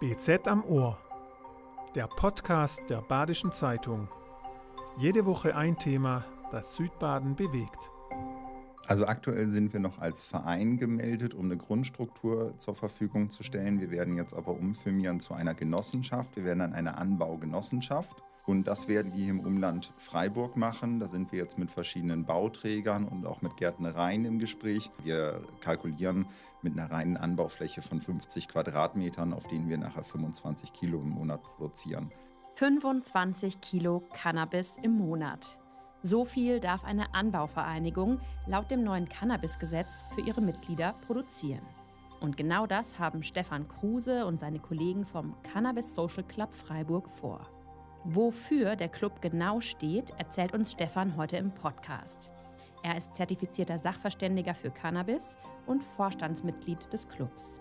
BZ am Ohr, der Podcast der Badischen Zeitung. Jede Woche ein Thema, das Südbaden bewegt. Also aktuell sind wir noch als Verein gemeldet, um eine Grundstruktur zur Verfügung zu stellen. Wir werden jetzt aber umfirmieren zu einer Genossenschaft. Wir werden dann eine Anbaugenossenschaft. Und das werden wir hier im Umland Freiburg machen. Da sind wir jetzt mit verschiedenen Bauträgern und auch mit Gärtnereien im Gespräch. Wir kalkulieren, mit einer reinen Anbaufläche von 50 Quadratmetern, auf denen wir nachher 25 Kilo im Monat produzieren. 25 Kilo Cannabis im Monat. So viel darf eine Anbauvereinigung laut dem neuen Cannabisgesetz für ihre Mitglieder produzieren. Und genau das haben Stefan Kruse und seine Kollegen vom Cannabis Social Club Freiburg vor. Wofür der Club genau steht, erzählt uns Stefan heute im Podcast. Er ist zertifizierter Sachverständiger für Cannabis und Vorstandsmitglied des Clubs.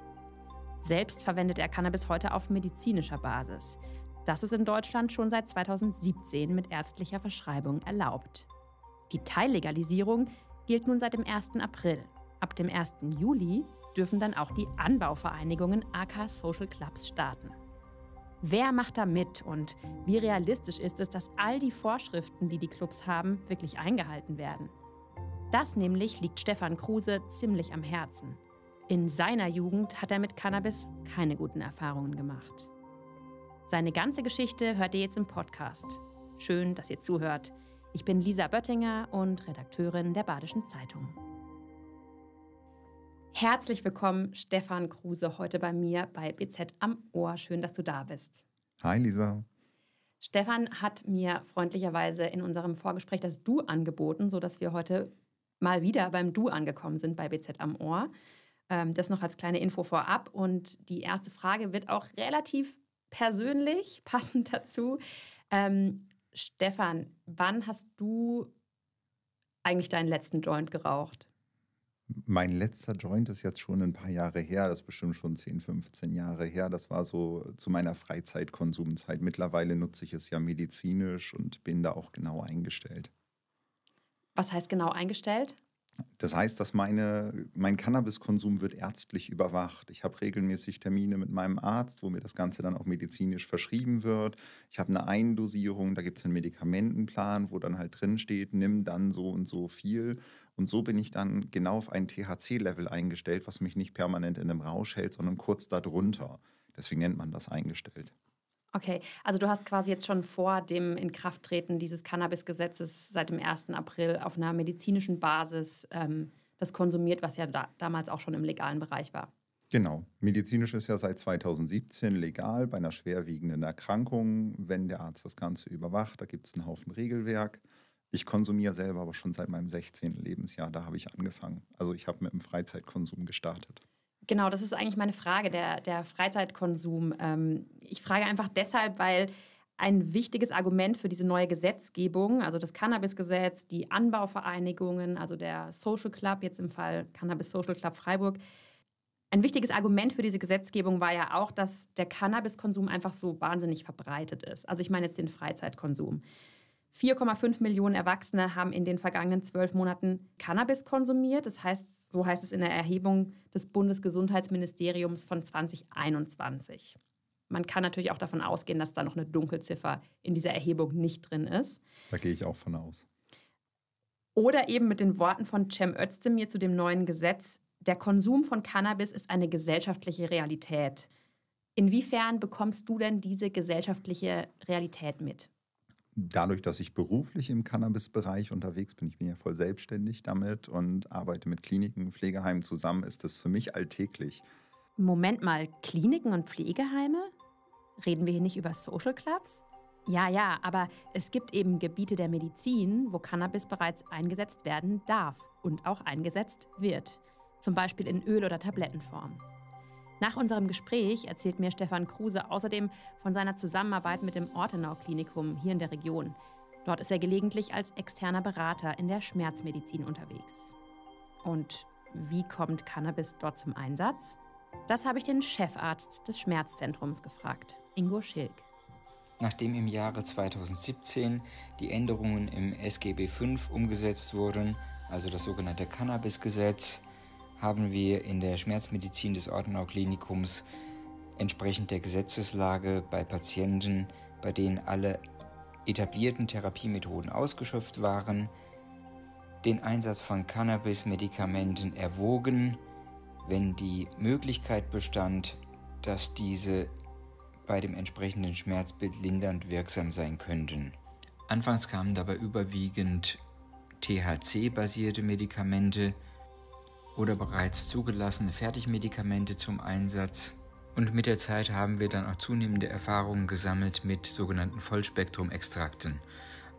Selbst verwendet er Cannabis heute auf medizinischer Basis. Das ist in Deutschland schon seit 2017 mit ärztlicher Verschreibung erlaubt. Die Teillegalisierung gilt nun seit dem 1. April. Ab dem 1. Juli dürfen dann auch die Anbauvereinigungen AK Social Clubs starten. Wer macht da mit und wie realistisch ist es, dass all die Vorschriften, die die Clubs haben, wirklich eingehalten werden? Das nämlich liegt Stefan Kruse ziemlich am Herzen. In seiner Jugend hat er mit Cannabis keine guten Erfahrungen gemacht. Seine ganze Geschichte hört ihr jetzt im Podcast. Schön, dass ihr zuhört. Ich bin Lisa Böttinger und Redakteurin der Badischen Zeitung. Herzlich willkommen, Stefan Kruse, heute bei mir bei BZ am Ohr. Schön, dass du da bist. Hi, Lisa. Stefan hat mir freundlicherweise in unserem Vorgespräch das Du angeboten, sodass wir heute mal wieder beim Du angekommen sind bei BZ am Ohr. Ähm, das noch als kleine Info vorab. Und die erste Frage wird auch relativ persönlich, passend dazu. Ähm, Stefan, wann hast du eigentlich deinen letzten Joint geraucht? Mein letzter Joint ist jetzt schon ein paar Jahre her, das ist bestimmt schon 10, 15 Jahre her. Das war so zu meiner Freizeitkonsumzeit. Mittlerweile nutze ich es ja medizinisch und bin da auch genau eingestellt. Was heißt genau eingestellt? Das heißt, dass meine, mein Cannabiskonsum wird ärztlich überwacht. Ich habe regelmäßig Termine mit meinem Arzt, wo mir das Ganze dann auch medizinisch verschrieben wird. Ich habe eine Eindosierung, da gibt es einen Medikamentenplan, wo dann halt drin steht, nimm dann so und so viel. Und so bin ich dann genau auf ein THC-Level eingestellt, was mich nicht permanent in einem Rausch hält, sondern kurz darunter. Deswegen nennt man das eingestellt. Okay, also du hast quasi jetzt schon vor dem Inkrafttreten dieses Cannabis-Gesetzes seit dem 1. April auf einer medizinischen Basis ähm, das konsumiert, was ja da, damals auch schon im legalen Bereich war. Genau. Medizinisch ist ja seit 2017 legal bei einer schwerwiegenden Erkrankung, wenn der Arzt das Ganze überwacht. Da gibt es einen Haufen Regelwerk. Ich konsumiere selber aber schon seit meinem 16. Lebensjahr, da habe ich angefangen. Also ich habe mit dem Freizeitkonsum gestartet. Genau, das ist eigentlich meine Frage, der, der Freizeitkonsum. Ähm, ich frage einfach deshalb, weil ein wichtiges Argument für diese neue Gesetzgebung, also das Cannabisgesetz, die Anbauvereinigungen, also der Social Club, jetzt im Fall Cannabis Social Club Freiburg, ein wichtiges Argument für diese Gesetzgebung war ja auch, dass der Cannabiskonsum einfach so wahnsinnig verbreitet ist. Also ich meine jetzt den Freizeitkonsum. 4,5 Millionen Erwachsene haben in den vergangenen zwölf Monaten Cannabis konsumiert. Das heißt, so heißt es in der Erhebung des Bundesgesundheitsministeriums von 2021. Man kann natürlich auch davon ausgehen, dass da noch eine Dunkelziffer in dieser Erhebung nicht drin ist. Da gehe ich auch von aus. Oder eben mit den Worten von Cem Özdemir zu dem neuen Gesetz, der Konsum von Cannabis ist eine gesellschaftliche Realität. Inwiefern bekommst du denn diese gesellschaftliche Realität mit? dadurch, dass ich beruflich im Cannabis-Bereich unterwegs bin, ich bin ja voll selbstständig damit und arbeite mit Kliniken, und Pflegeheimen zusammen, ist das für mich alltäglich. Moment mal, Kliniken und Pflegeheime? Reden wir hier nicht über Social Clubs? Ja, ja, aber es gibt eben Gebiete der Medizin, wo Cannabis bereits eingesetzt werden darf und auch eingesetzt wird. Zum Beispiel in Öl- oder Tablettenform. Nach unserem Gespräch erzählt mir Stefan Kruse außerdem von seiner Zusammenarbeit mit dem Ortenau-Klinikum hier in der Region. Dort ist er gelegentlich als externer Berater in der Schmerzmedizin unterwegs. Und wie kommt Cannabis dort zum Einsatz? Das habe ich den Chefarzt des Schmerzzentrums gefragt, Ingo Schilk. Nachdem im Jahre 2017 die Änderungen im SGB V umgesetzt wurden, also das sogenannte Cannabisgesetz, haben wir in der Schmerzmedizin des Ortenau Klinikums entsprechend der Gesetzeslage bei Patienten, bei denen alle etablierten Therapiemethoden ausgeschöpft waren, den Einsatz von Cannabis-Medikamenten erwogen, wenn die Möglichkeit bestand, dass diese bei dem entsprechenden Schmerzbild lindernd wirksam sein könnten. Anfangs kamen dabei überwiegend THC-basierte Medikamente, oder bereits zugelassene Fertigmedikamente zum Einsatz. Und mit der Zeit haben wir dann auch zunehmende Erfahrungen gesammelt mit sogenannten Vollspektrum-Extrakten,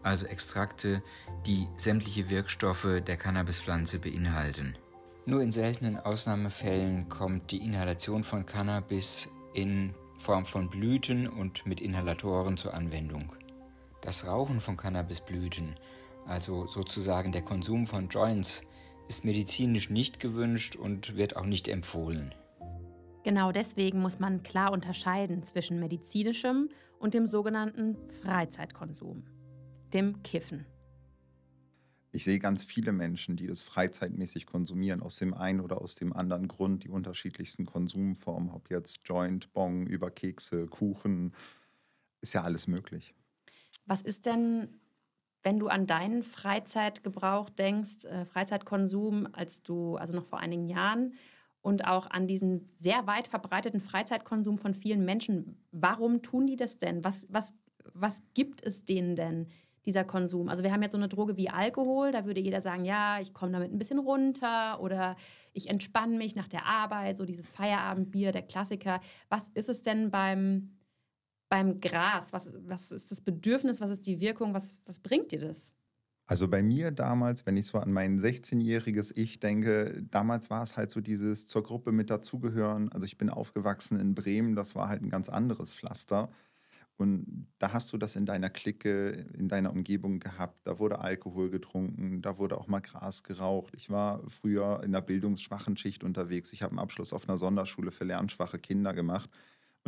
also Extrakte, die sämtliche Wirkstoffe der Cannabispflanze beinhalten. Nur in seltenen Ausnahmefällen kommt die Inhalation von Cannabis in Form von Blüten und mit Inhalatoren zur Anwendung. Das Rauchen von Cannabisblüten, also sozusagen der Konsum von Joints, ist medizinisch nicht gewünscht und wird auch nicht empfohlen. Genau deswegen muss man klar unterscheiden zwischen medizinischem und dem sogenannten Freizeitkonsum, dem Kiffen. Ich sehe ganz viele Menschen, die das freizeitmäßig konsumieren, aus dem einen oder aus dem anderen Grund, die unterschiedlichsten Konsumformen, ob jetzt Joint, Bong, über Kekse, Kuchen, ist ja alles möglich. Was ist denn wenn du an deinen Freizeitgebrauch denkst, äh, Freizeitkonsum, als du, also noch vor einigen Jahren, und auch an diesen sehr weit verbreiteten Freizeitkonsum von vielen Menschen, warum tun die das denn? Was, was, was gibt es denen denn? dieser Konsum. Also wir haben jetzt so eine Droge wie Alkohol, da würde jeder sagen, ja, ich komme damit ein bisschen runter oder ich entspanne mich nach der Arbeit, so dieses Feierabendbier, der Klassiker. Was ist es denn beim beim Gras? Was, was ist das Bedürfnis? Was ist die Wirkung? Was, was bringt dir das? Also bei mir damals, wenn ich so an mein 16-jähriges Ich denke, damals war es halt so dieses zur Gruppe mit dazugehören. Also ich bin aufgewachsen in Bremen, das war halt ein ganz anderes Pflaster. Und da hast du das in deiner Clique, in deiner Umgebung gehabt. Da wurde Alkohol getrunken, da wurde auch mal Gras geraucht. Ich war früher in einer bildungsschwachen Schicht unterwegs. Ich habe einen Abschluss auf einer Sonderschule für lernschwache Kinder gemacht.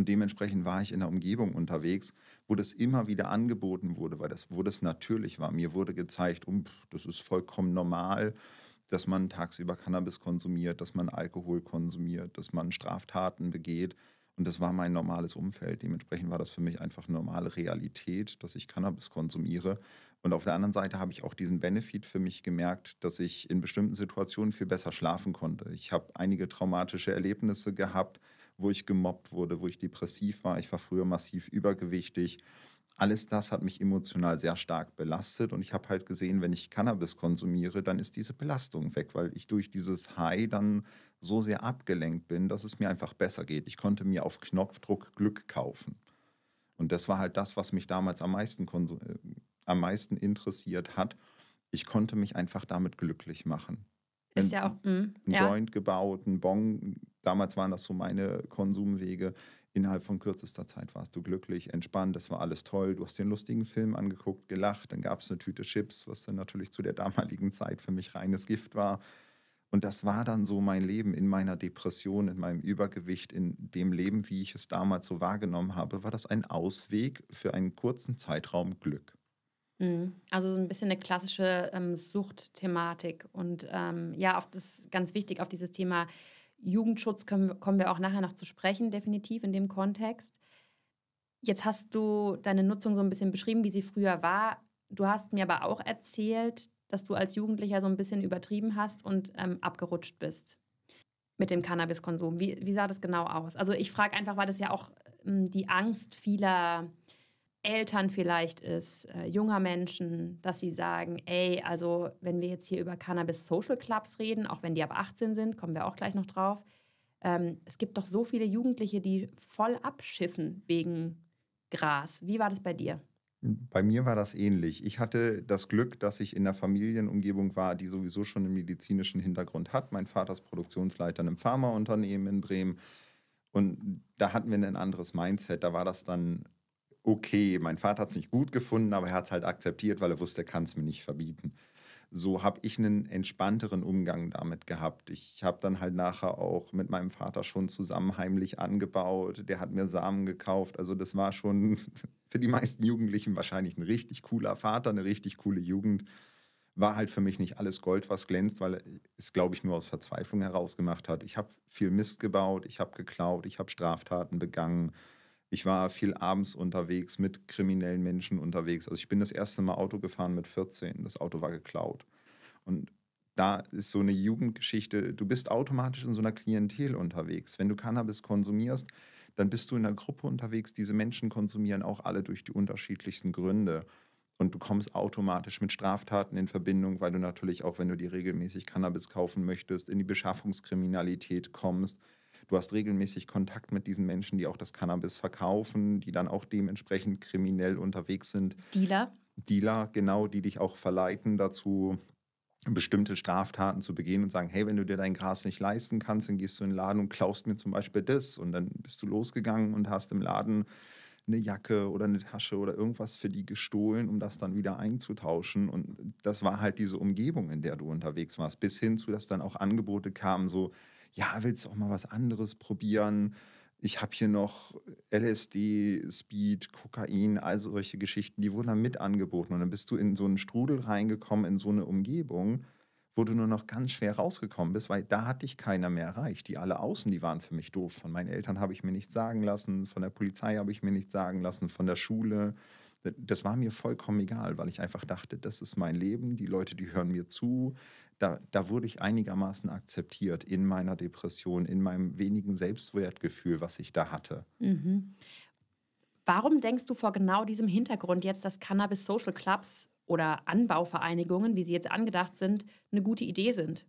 Und dementsprechend war ich in einer Umgebung unterwegs, wo das immer wieder angeboten wurde, weil das, wo das natürlich war. Mir wurde gezeigt, um, das ist vollkommen normal, dass man tagsüber Cannabis konsumiert, dass man Alkohol konsumiert, dass man Straftaten begeht. Und das war mein normales Umfeld. Dementsprechend war das für mich einfach normale Realität, dass ich Cannabis konsumiere. Und auf der anderen Seite habe ich auch diesen Benefit für mich gemerkt, dass ich in bestimmten Situationen viel besser schlafen konnte. Ich habe einige traumatische Erlebnisse gehabt, wo ich gemobbt wurde, wo ich depressiv war. Ich war früher massiv übergewichtig. Alles das hat mich emotional sehr stark belastet und ich habe halt gesehen, wenn ich Cannabis konsumiere, dann ist diese Belastung weg, weil ich durch dieses High dann so sehr abgelenkt bin, dass es mir einfach besser geht. Ich konnte mir auf Knopfdruck Glück kaufen. Und das war halt das, was mich damals am meisten, äh, am meisten interessiert hat. Ich konnte mich einfach damit glücklich machen. Ist ja auch. Mh, ein ja. Joint gebaut, ein Bong damals waren das so meine Konsumwege. Innerhalb von kürzester Zeit warst du glücklich, entspannt, das war alles toll. Du hast den lustigen Film angeguckt, gelacht, dann gab es eine Tüte Chips, was dann natürlich zu der damaligen Zeit für mich reines Gift war. Und das war dann so mein Leben in meiner Depression, in meinem Übergewicht, in dem Leben, wie ich es damals so wahrgenommen habe, war das ein Ausweg für einen kurzen Zeitraum Glück. Mhm. Also so ein bisschen eine klassische ähm, Suchtthematik und ähm, ja, auf das ganz wichtig auf dieses Thema Jugendschutz können, kommen wir auch nachher noch zu sprechen, definitiv in dem Kontext. Jetzt hast du deine Nutzung so ein bisschen beschrieben, wie sie früher war. Du hast mir aber auch erzählt, dass du als Jugendlicher so ein bisschen übertrieben hast und ähm, abgerutscht bist mit dem Cannabiskonsum. Wie, wie sah das genau aus? Also ich frage einfach, weil das ja auch ähm, die Angst vieler Eltern vielleicht ist, äh, junger Menschen, dass sie sagen, ey, also wenn wir jetzt hier über Cannabis Social Clubs reden, auch wenn die ab 18 sind, kommen wir auch gleich noch drauf. Ähm, es gibt doch so viele Jugendliche, die voll abschiffen wegen Gras. Wie war das bei dir? Bei mir war das ähnlich. Ich hatte das Glück, dass ich in einer Familienumgebung war, die sowieso schon einen medizinischen Hintergrund hat. Mein Vater ist Produktionsleiter in einem Pharmaunternehmen in Bremen. Und da hatten wir ein anderes Mindset. Da war das dann okay, mein Vater hat es nicht gut gefunden, aber er hat es halt akzeptiert, weil er wusste, er kann es mir nicht verbieten. So habe ich einen entspannteren Umgang damit gehabt. Ich habe dann halt nachher auch mit meinem Vater schon zusammen heimlich angebaut. Der hat mir Samen gekauft. Also das war schon für die meisten Jugendlichen wahrscheinlich ein richtig cooler Vater, eine richtig coole Jugend. War halt für mich nicht alles Gold, was glänzt, weil es, glaube ich, nur aus Verzweiflung heraus gemacht hat. Ich habe viel Mist gebaut, ich habe geklaut, ich habe Straftaten begangen ich war viel abends unterwegs, mit kriminellen Menschen unterwegs. Also ich bin das erste Mal Auto gefahren mit 14. Das Auto war geklaut. Und da ist so eine Jugendgeschichte, du bist automatisch in so einer Klientel unterwegs. Wenn du Cannabis konsumierst, dann bist du in einer Gruppe unterwegs. Diese Menschen konsumieren auch alle durch die unterschiedlichsten Gründe. Und du kommst automatisch mit Straftaten in Verbindung, weil du natürlich auch, wenn du dir regelmäßig Cannabis kaufen möchtest, in die Beschaffungskriminalität kommst. Du hast regelmäßig Kontakt mit diesen Menschen, die auch das Cannabis verkaufen, die dann auch dementsprechend kriminell unterwegs sind. Dealer. Dealer, genau, die dich auch verleiten dazu, bestimmte Straftaten zu begehen und sagen, hey, wenn du dir dein Gras nicht leisten kannst, dann gehst du in den Laden und klaust mir zum Beispiel das. Und dann bist du losgegangen und hast im Laden eine Jacke oder eine Tasche oder irgendwas für die gestohlen, um das dann wieder einzutauschen. Und das war halt diese Umgebung, in der du unterwegs warst, bis hin zu, dass dann auch Angebote kamen, so, ja, willst du auch mal was anderes probieren? Ich habe hier noch LSD, Speed, Kokain, all solche Geschichten, die wurden dann mit angeboten. Und dann bist du in so einen Strudel reingekommen, in so eine Umgebung, wo du nur noch ganz schwer rausgekommen bist, weil da hat dich keiner mehr erreicht. Die alle außen, die waren für mich doof. Von meinen Eltern habe ich mir nichts sagen lassen, von der Polizei habe ich mir nichts sagen lassen, von der Schule. Das war mir vollkommen egal, weil ich einfach dachte, das ist mein Leben, die Leute, die hören mir zu, da, da wurde ich einigermaßen akzeptiert in meiner Depression, in meinem wenigen Selbstwertgefühl, was ich da hatte. Mhm. Warum denkst du vor genau diesem Hintergrund jetzt, dass Cannabis Social Clubs oder Anbauvereinigungen, wie sie jetzt angedacht sind, eine gute Idee sind?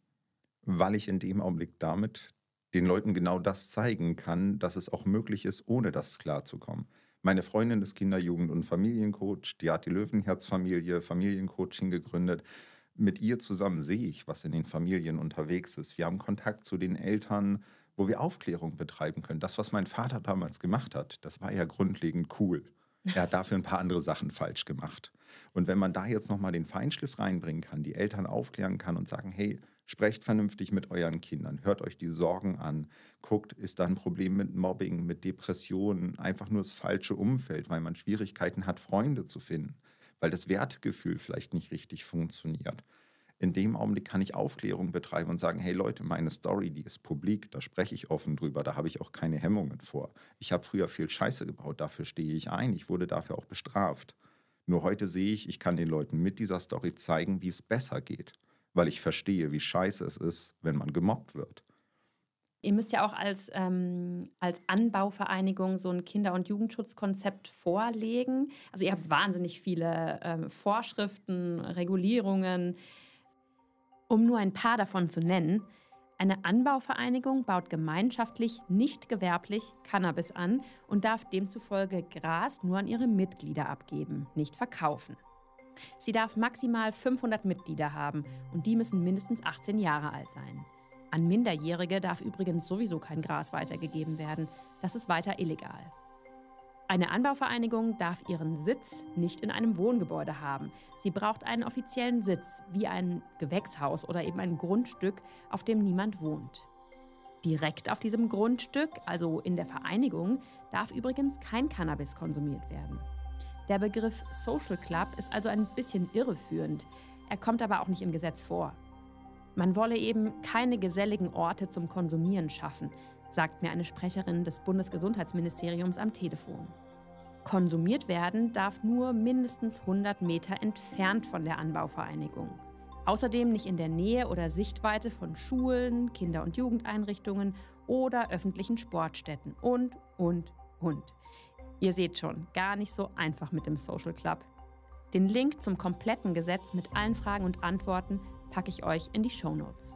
Weil ich in dem Augenblick damit den Leuten genau das zeigen kann, dass es auch möglich ist, ohne das klarzukommen. Meine Freundin ist Kinder-, Jugend- und Familiencoach, die hat die Löwenherzfamilie, Familiencoaching gegründet mit ihr zusammen sehe ich, was in den Familien unterwegs ist. Wir haben Kontakt zu den Eltern, wo wir Aufklärung betreiben können. Das, was mein Vater damals gemacht hat, das war ja grundlegend cool. Er hat dafür ein paar andere Sachen falsch gemacht. Und wenn man da jetzt nochmal den Feinschliff reinbringen kann, die Eltern aufklären kann und sagen, hey, sprecht vernünftig mit euren Kindern, hört euch die Sorgen an, guckt, ist da ein Problem mit Mobbing, mit Depressionen, einfach nur das falsche Umfeld, weil man Schwierigkeiten hat, Freunde zu finden weil das Wertgefühl vielleicht nicht richtig funktioniert. In dem Augenblick kann ich Aufklärung betreiben und sagen, hey Leute, meine Story, die ist publik, da spreche ich offen drüber, da habe ich auch keine Hemmungen vor. Ich habe früher viel Scheiße gebaut, dafür stehe ich ein, ich wurde dafür auch bestraft. Nur heute sehe ich, ich kann den Leuten mit dieser Story zeigen, wie es besser geht, weil ich verstehe, wie scheiße es ist, wenn man gemobbt wird. Ihr müsst ja auch als, ähm, als Anbauvereinigung so ein Kinder- und Jugendschutzkonzept vorlegen. Also ihr habt wahnsinnig viele ähm, Vorschriften, Regulierungen. Um nur ein paar davon zu nennen, eine Anbauvereinigung baut gemeinschaftlich, nicht gewerblich Cannabis an und darf demzufolge Gras nur an ihre Mitglieder abgeben, nicht verkaufen. Sie darf maximal 500 Mitglieder haben und die müssen mindestens 18 Jahre alt sein. An Minderjährige darf übrigens sowieso kein Gras weitergegeben werden. Das ist weiter illegal. Eine Anbauvereinigung darf ihren Sitz nicht in einem Wohngebäude haben. Sie braucht einen offiziellen Sitz, wie ein Gewächshaus oder eben ein Grundstück, auf dem niemand wohnt. Direkt auf diesem Grundstück, also in der Vereinigung, darf übrigens kein Cannabis konsumiert werden. Der Begriff Social Club ist also ein bisschen irreführend. Er kommt aber auch nicht im Gesetz vor. Man wolle eben keine geselligen Orte zum Konsumieren schaffen, sagt mir eine Sprecherin des Bundesgesundheitsministeriums am Telefon. Konsumiert werden darf nur mindestens 100 Meter entfernt von der Anbauvereinigung. Außerdem nicht in der Nähe oder Sichtweite von Schulen, Kinder- und Jugendeinrichtungen oder öffentlichen Sportstätten und, und, und. Ihr seht schon, gar nicht so einfach mit dem Social Club. Den Link zum kompletten Gesetz mit allen Fragen und Antworten packe ich euch in die Show Notes.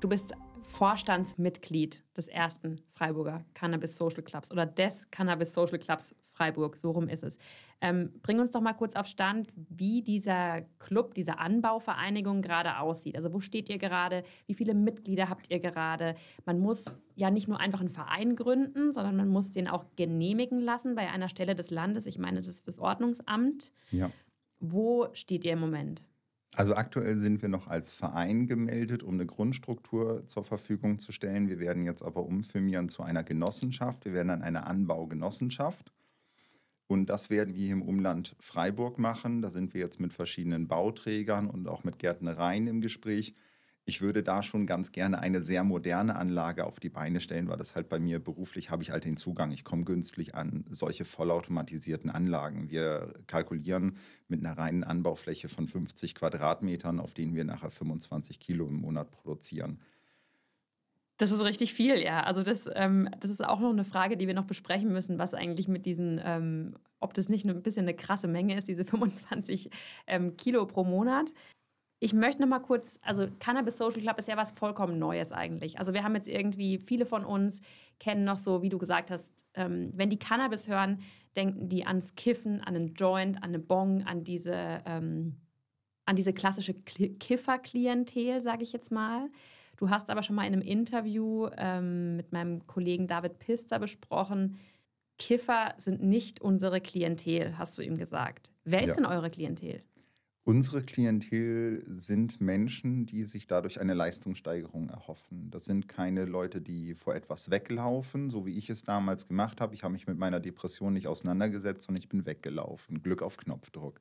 Du bist Vorstandsmitglied des ersten Freiburger Cannabis Social Clubs oder des Cannabis Social Clubs Freiburg, so rum ist es. Ähm, bring uns doch mal kurz auf Stand, wie dieser Club, diese Anbauvereinigung gerade aussieht. Also wo steht ihr gerade? Wie viele Mitglieder habt ihr gerade? Man muss ja nicht nur einfach einen Verein gründen, sondern man muss den auch genehmigen lassen bei einer Stelle des Landes. Ich meine, das ist das Ordnungsamt. Ja. Wo steht ihr im Moment? Also aktuell sind wir noch als Verein gemeldet, um eine Grundstruktur zur Verfügung zu stellen. Wir werden jetzt aber umfirmieren zu einer Genossenschaft. Wir werden dann eine Anbaugenossenschaft. Und das werden wir im Umland Freiburg machen. Da sind wir jetzt mit verschiedenen Bauträgern und auch mit Gärtnereien im Gespräch, ich würde da schon ganz gerne eine sehr moderne Anlage auf die Beine stellen, weil das halt bei mir beruflich habe ich halt den Zugang. Ich komme günstig an solche vollautomatisierten Anlagen. Wir kalkulieren mit einer reinen Anbaufläche von 50 Quadratmetern, auf denen wir nachher 25 Kilo im Monat produzieren. Das ist richtig viel, ja. Also das, ähm, das ist auch noch eine Frage, die wir noch besprechen müssen, was eigentlich mit diesen, ähm, ob das nicht nur ein bisschen eine krasse Menge ist, diese 25 ähm, Kilo pro Monat. Ich möchte noch mal kurz, also Cannabis Social Club ist ja was vollkommen Neues eigentlich. Also wir haben jetzt irgendwie, viele von uns kennen noch so, wie du gesagt hast, ähm, wenn die Cannabis hören, denken die ans Kiffen, an einen Joint, an eine Bong, an diese, ähm, an diese klassische Kiffer-Klientel, sage ich jetzt mal. Du hast aber schon mal in einem Interview ähm, mit meinem Kollegen David Pister besprochen, Kiffer sind nicht unsere Klientel, hast du ihm gesagt. Wer ist ja. denn eure Klientel? Unsere Klientel sind Menschen, die sich dadurch eine Leistungssteigerung erhoffen. Das sind keine Leute, die vor etwas weglaufen, so wie ich es damals gemacht habe. Ich habe mich mit meiner Depression nicht auseinandergesetzt und ich bin weggelaufen. Glück auf Knopfdruck.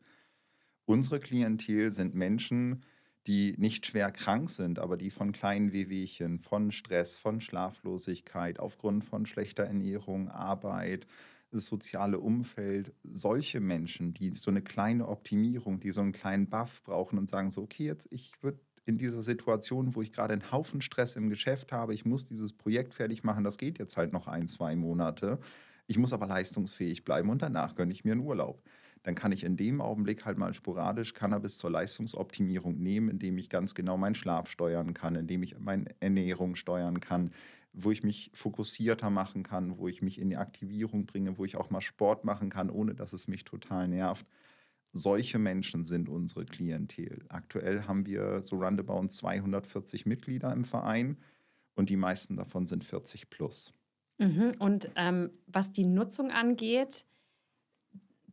Unsere Klientel sind Menschen, die nicht schwer krank sind, aber die von kleinen Wehwehchen, von Stress, von Schlaflosigkeit, aufgrund von schlechter Ernährung, Arbeit, das soziale Umfeld, solche Menschen, die so eine kleine Optimierung, die so einen kleinen Buff brauchen und sagen so, okay, jetzt ich würde in dieser Situation, wo ich gerade einen Haufen Stress im Geschäft habe, ich muss dieses Projekt fertig machen, das geht jetzt halt noch ein, zwei Monate. Ich muss aber leistungsfähig bleiben und danach gönne ich mir einen Urlaub. Dann kann ich in dem Augenblick halt mal sporadisch Cannabis zur Leistungsoptimierung nehmen, indem ich ganz genau meinen Schlaf steuern kann, indem ich meine Ernährung steuern kann, wo ich mich fokussierter machen kann, wo ich mich in die Aktivierung bringe, wo ich auch mal Sport machen kann, ohne dass es mich total nervt. Solche Menschen sind unsere Klientel. Aktuell haben wir so roundabout 240 Mitglieder im Verein und die meisten davon sind 40 plus. Mhm. Und ähm, was die Nutzung angeht,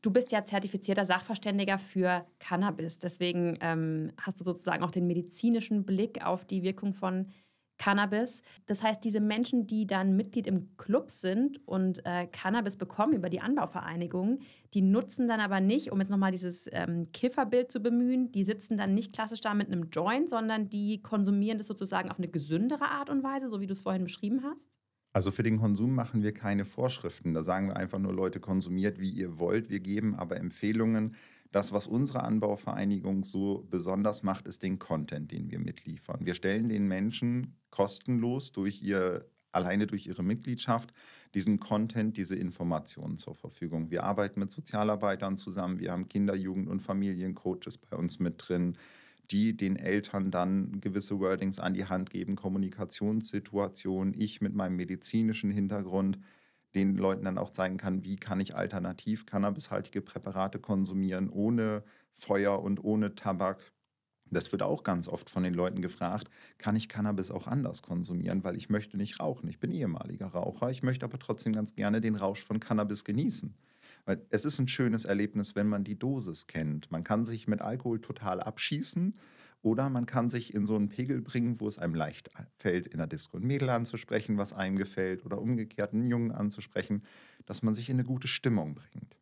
du bist ja zertifizierter Sachverständiger für Cannabis. Deswegen ähm, hast du sozusagen auch den medizinischen Blick auf die Wirkung von Cannabis. Cannabis. Das heißt, diese Menschen, die dann Mitglied im Club sind und äh, Cannabis bekommen über die Anbauvereinigung, die nutzen dann aber nicht, um jetzt nochmal dieses ähm, Kifferbild zu bemühen, die sitzen dann nicht klassisch da mit einem Joint, sondern die konsumieren das sozusagen auf eine gesündere Art und Weise, so wie du es vorhin beschrieben hast? Also für den Konsum machen wir keine Vorschriften. Da sagen wir einfach nur, Leute, konsumiert, wie ihr wollt. Wir geben aber Empfehlungen, das, was unsere Anbauvereinigung so besonders macht, ist den Content, den wir mitliefern. Wir stellen den Menschen kostenlos durch ihr alleine durch ihre Mitgliedschaft diesen Content, diese Informationen zur Verfügung. Wir arbeiten mit Sozialarbeitern zusammen, wir haben Kinder, Jugend und Familiencoaches bei uns mit drin, die den Eltern dann gewisse Wordings an die Hand geben, Kommunikationssituationen, ich mit meinem medizinischen Hintergrund den Leuten dann auch zeigen kann, wie kann ich alternativ cannabishaltige Präparate konsumieren ohne Feuer und ohne Tabak. Das wird auch ganz oft von den Leuten gefragt, kann ich Cannabis auch anders konsumieren, weil ich möchte nicht rauchen. Ich bin ehemaliger Raucher, ich möchte aber trotzdem ganz gerne den Rausch von Cannabis genießen. Weil es ist ein schönes Erlebnis, wenn man die Dosis kennt. Man kann sich mit Alkohol total abschießen oder man kann sich in so einen Pegel bringen, wo es einem leicht fällt, in der Disco ein Mädel anzusprechen, was einem gefällt, oder umgekehrt einen Jungen anzusprechen, dass man sich in eine gute Stimmung bringt.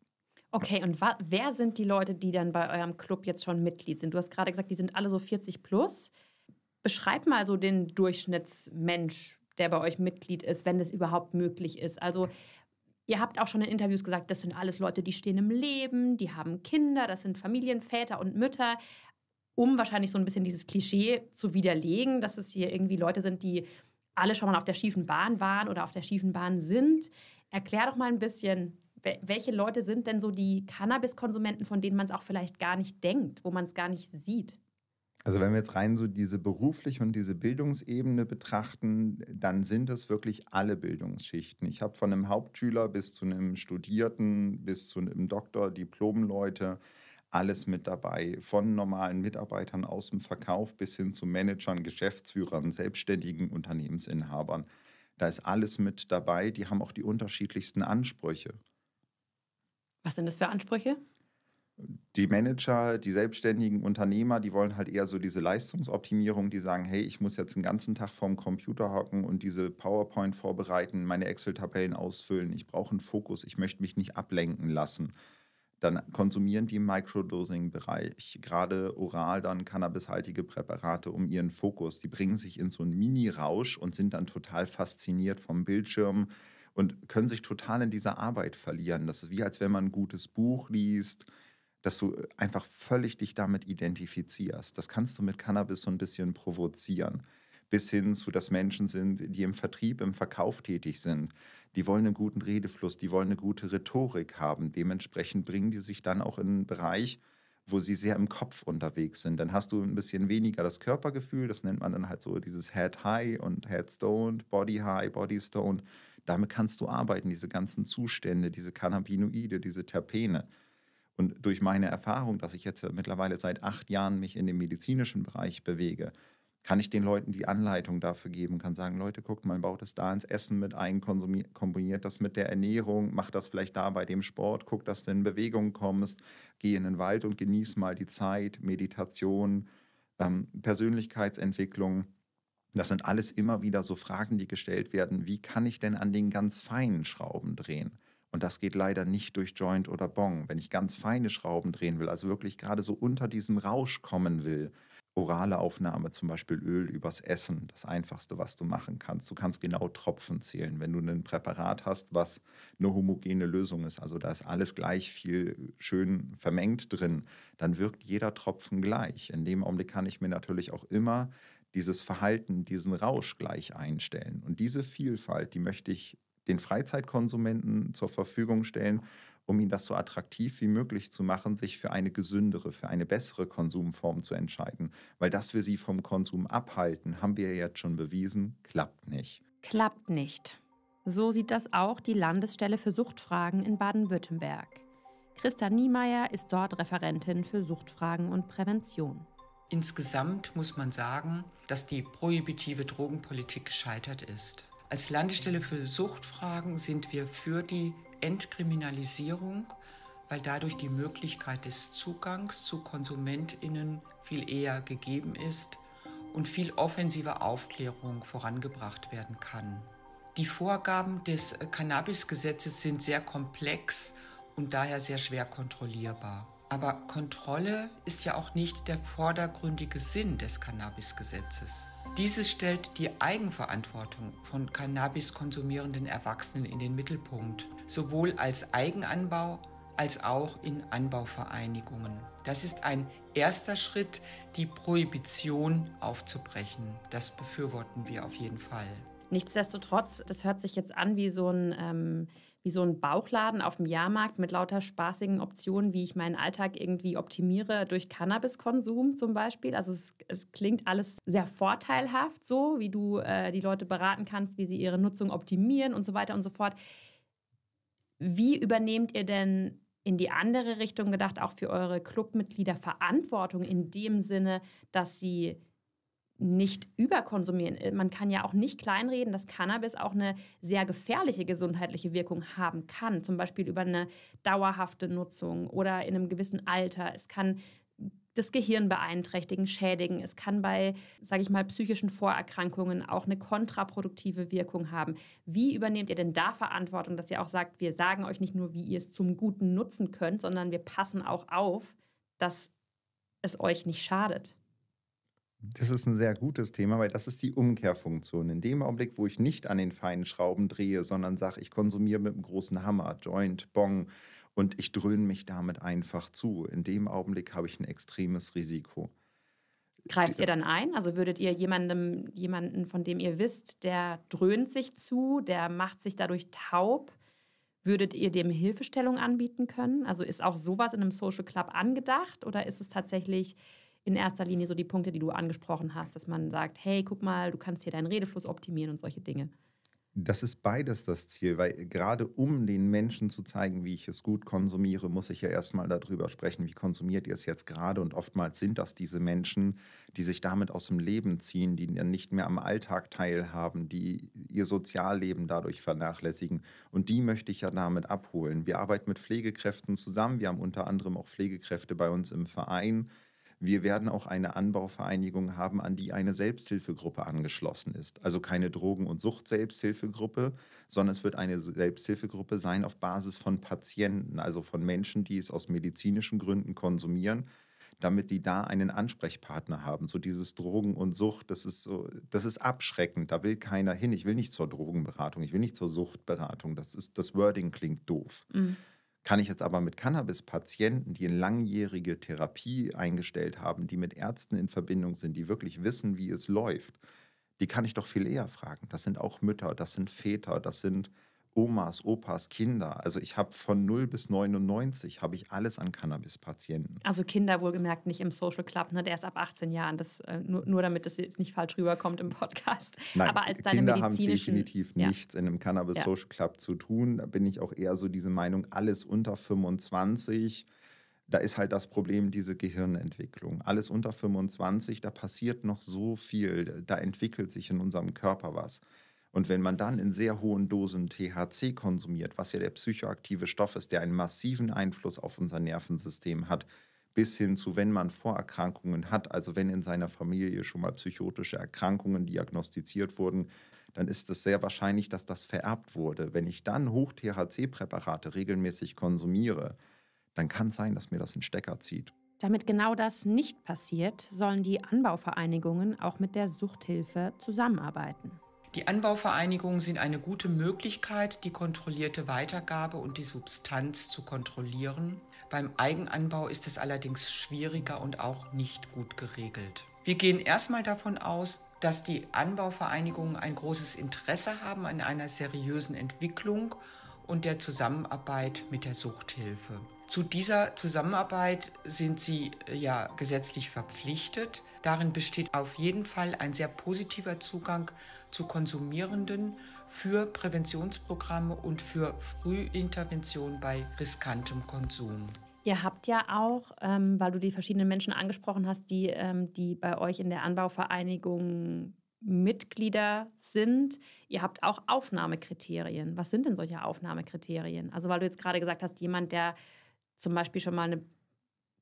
Okay, und wer sind die Leute, die dann bei eurem Club jetzt schon Mitglied sind? Du hast gerade gesagt, die sind alle so 40 plus. Beschreib mal so den Durchschnittsmensch, der bei euch Mitglied ist, wenn das überhaupt möglich ist. Also Ihr habt auch schon in Interviews gesagt, das sind alles Leute, die stehen im Leben, die haben Kinder, das sind Familienväter und Mütter um wahrscheinlich so ein bisschen dieses Klischee zu widerlegen, dass es hier irgendwie Leute sind, die alle schon mal auf der schiefen Bahn waren oder auf der schiefen Bahn sind. Erklär doch mal ein bisschen, welche Leute sind denn so die Cannabiskonsumenten, von denen man es auch vielleicht gar nicht denkt, wo man es gar nicht sieht? Also wenn wir jetzt rein so diese berufliche und diese Bildungsebene betrachten, dann sind es wirklich alle Bildungsschichten. Ich habe von einem Hauptschüler bis zu einem Studierten, bis zu einem Doktor, Diplomleute, alles mit dabei, von normalen Mitarbeitern aus dem Verkauf bis hin zu Managern, Geschäftsführern, selbstständigen Unternehmensinhabern. Da ist alles mit dabei, die haben auch die unterschiedlichsten Ansprüche. Was sind das für Ansprüche? Die Manager, die selbstständigen Unternehmer, die wollen halt eher so diese Leistungsoptimierung, die sagen, hey, ich muss jetzt den ganzen Tag vorm Computer hocken und diese PowerPoint vorbereiten, meine Excel-Tabellen ausfüllen, ich brauche einen Fokus, ich möchte mich nicht ablenken lassen dann konsumieren die im Microdosing-Bereich gerade oral dann cannabishaltige Präparate um ihren Fokus. Die bringen sich in so einen Mini-Rausch und sind dann total fasziniert vom Bildschirm und können sich total in dieser Arbeit verlieren. Das ist wie als wenn man ein gutes Buch liest, dass du einfach völlig dich damit identifizierst. Das kannst du mit Cannabis so ein bisschen provozieren bis hin zu, dass Menschen sind, die im Vertrieb, im Verkauf tätig sind. Die wollen einen guten Redefluss, die wollen eine gute Rhetorik haben. Dementsprechend bringen die sich dann auch in einen Bereich, wo sie sehr im Kopf unterwegs sind. Dann hast du ein bisschen weniger das Körpergefühl, das nennt man dann halt so dieses Head High und Head Stoned, Body High, Body Stoned. Damit kannst du arbeiten, diese ganzen Zustände, diese Cannabinoide, diese Terpene. Und durch meine Erfahrung, dass ich jetzt mittlerweile seit acht Jahren mich in dem medizinischen Bereich bewege, kann ich den Leuten die Anleitung dafür geben, kann sagen, Leute, guckt mal, baut es da ins Essen mit ein, kombiniert das mit der Ernährung, macht das vielleicht da bei dem Sport, guckt, dass du in Bewegung kommst, geh in den Wald und genieß mal die Zeit, Meditation, ähm, Persönlichkeitsentwicklung. Das sind alles immer wieder so Fragen, die gestellt werden, wie kann ich denn an den ganz feinen Schrauben drehen? Und das geht leider nicht durch Joint oder Bong. Wenn ich ganz feine Schrauben drehen will, also wirklich gerade so unter diesem Rausch kommen will, orale Aufnahme, zum Beispiel Öl übers Essen, das einfachste, was du machen kannst. Du kannst genau Tropfen zählen. Wenn du ein Präparat hast, was eine homogene Lösung ist, also da ist alles gleich viel schön vermengt drin, dann wirkt jeder Tropfen gleich. In dem Augenblick kann ich mir natürlich auch immer dieses Verhalten, diesen Rausch gleich einstellen. Und diese Vielfalt, die möchte ich den Freizeitkonsumenten zur Verfügung stellen um ihnen das so attraktiv wie möglich zu machen, sich für eine gesündere, für eine bessere Konsumform zu entscheiden. Weil dass wir sie vom Konsum abhalten, haben wir ja jetzt schon bewiesen, klappt nicht. Klappt nicht. So sieht das auch die Landesstelle für Suchtfragen in Baden-Württemberg. Christa Niemeyer ist dort Referentin für Suchtfragen und Prävention. Insgesamt muss man sagen, dass die prohibitive Drogenpolitik gescheitert ist. Als Landesstelle für Suchtfragen sind wir für die Entkriminalisierung, weil dadurch die Möglichkeit des Zugangs zu Konsumentinnen viel eher gegeben ist und viel offensive Aufklärung vorangebracht werden kann. Die Vorgaben des Cannabisgesetzes sind sehr komplex und daher sehr schwer kontrollierbar. Aber Kontrolle ist ja auch nicht der vordergründige Sinn des Cannabisgesetzes. Dieses stellt die Eigenverantwortung von Cannabis konsumierenden Erwachsenen in den Mittelpunkt, sowohl als Eigenanbau als auch in Anbauvereinigungen. Das ist ein erster Schritt, die Prohibition aufzubrechen. Das befürworten wir auf jeden Fall. Nichtsdestotrotz, das hört sich jetzt an wie so ein ähm, wie so ein Bauchladen auf dem Jahrmarkt mit lauter spaßigen Optionen, wie ich meinen Alltag irgendwie optimiere durch Cannabiskonsum zum Beispiel. Also es, es klingt alles sehr vorteilhaft so, wie du äh, die Leute beraten kannst, wie sie ihre Nutzung optimieren und so weiter und so fort. Wie übernehmt ihr denn in die andere Richtung gedacht, auch für eure Clubmitglieder Verantwortung in dem Sinne, dass sie nicht überkonsumieren. Äh, man kann ja auch nicht kleinreden, dass Cannabis auch eine sehr gefährliche gesundheitliche Wirkung haben kann, zum Beispiel über eine dauerhafte Nutzung oder in einem gewissen Alter. Es kann das Gehirn beeinträchtigen, schädigen. Es kann bei, sage ich mal, psychischen Vorerkrankungen auch eine kontraproduktive Wirkung haben. Wie übernehmt ihr denn da Verantwortung, dass ihr auch sagt, wir sagen euch nicht nur, wie ihr es zum Guten nutzen könnt, sondern wir passen auch auf, dass es euch nicht schadet? Das ist ein sehr gutes Thema, weil das ist die Umkehrfunktion. In dem Augenblick, wo ich nicht an den feinen Schrauben drehe, sondern sage, ich konsumiere mit einem großen Hammer, Joint, Bong und ich dröhne mich damit einfach zu, in dem Augenblick habe ich ein extremes Risiko. Greift ihr dann ein? Also würdet ihr jemandem, jemanden, von dem ihr wisst, der dröhnt sich zu, der macht sich dadurch taub, würdet ihr dem Hilfestellung anbieten können? Also ist auch sowas in einem Social Club angedacht oder ist es tatsächlich in erster Linie so die Punkte, die du angesprochen hast, dass man sagt, hey, guck mal, du kannst hier deinen Redefluss optimieren und solche Dinge. Das ist beides das Ziel, weil gerade um den Menschen zu zeigen, wie ich es gut konsumiere, muss ich ja erstmal darüber sprechen, wie konsumiert ihr es jetzt gerade. Und oftmals sind das diese Menschen, die sich damit aus dem Leben ziehen, die dann nicht mehr am Alltag teilhaben, die ihr Sozialleben dadurch vernachlässigen. Und die möchte ich ja damit abholen. Wir arbeiten mit Pflegekräften zusammen. Wir haben unter anderem auch Pflegekräfte bei uns im Verein wir werden auch eine Anbauvereinigung haben, an die eine Selbsthilfegruppe angeschlossen ist. Also keine Drogen- und Sucht-Selbsthilfegruppe, sondern es wird eine Selbsthilfegruppe sein auf Basis von Patienten, also von Menschen, die es aus medizinischen Gründen konsumieren damit die da einen Ansprechpartner haben. So dieses Drogen und Sucht, das ist so, das ist abschreckend. Da will keiner hin. Ich will nicht zur Drogenberatung, ich will nicht zur Suchtberatung. Das ist, das Wording klingt doof. Mhm. Kann ich jetzt aber mit Cannabis-Patienten, die eine langjährige Therapie eingestellt haben, die mit Ärzten in Verbindung sind, die wirklich wissen, wie es läuft, die kann ich doch viel eher fragen. Das sind auch Mütter, das sind Väter, das sind Omas, Opas, Kinder. Also ich habe von 0 bis 99 habe ich alles an Cannabis-Patienten. Also Kinder wohlgemerkt nicht im Social Club, ne? der ist ab 18 Jahren. Das, äh, nur, nur damit das jetzt nicht falsch rüberkommt im Podcast. Nein, Aber als deine Kinder haben definitiv ja. nichts in einem Cannabis-Social Club zu tun. Da bin ich auch eher so diese Meinung, alles unter 25 da ist halt das Problem diese Gehirnentwicklung. Alles unter 25, da passiert noch so viel, da entwickelt sich in unserem Körper was. Und wenn man dann in sehr hohen Dosen THC konsumiert, was ja der psychoaktive Stoff ist, der einen massiven Einfluss auf unser Nervensystem hat, bis hin zu, wenn man Vorerkrankungen hat, also wenn in seiner Familie schon mal psychotische Erkrankungen diagnostiziert wurden, dann ist es sehr wahrscheinlich, dass das vererbt wurde. Wenn ich dann Hoch-THC-Präparate regelmäßig konsumiere, dann kann es sein, dass mir das einen Stecker zieht. Damit genau das nicht passiert, sollen die Anbauvereinigungen auch mit der Suchthilfe zusammenarbeiten. Die Anbauvereinigungen sind eine gute Möglichkeit, die kontrollierte Weitergabe und die Substanz zu kontrollieren. Beim Eigenanbau ist es allerdings schwieriger und auch nicht gut geregelt. Wir gehen erstmal davon aus, dass die Anbauvereinigungen ein großes Interesse haben an einer seriösen Entwicklung und der Zusammenarbeit mit der Suchthilfe. Zu dieser Zusammenarbeit sind sie äh, ja gesetzlich verpflichtet. Darin besteht auf jeden Fall ein sehr positiver Zugang zu Konsumierenden für Präventionsprogramme und für Frühintervention bei riskantem Konsum. Ihr habt ja auch, ähm, weil du die verschiedenen Menschen angesprochen hast, die, ähm, die bei euch in der Anbauvereinigung Mitglieder sind, ihr habt auch Aufnahmekriterien. Was sind denn solche Aufnahmekriterien? Also weil du jetzt gerade gesagt hast, jemand, der zum Beispiel schon mal eine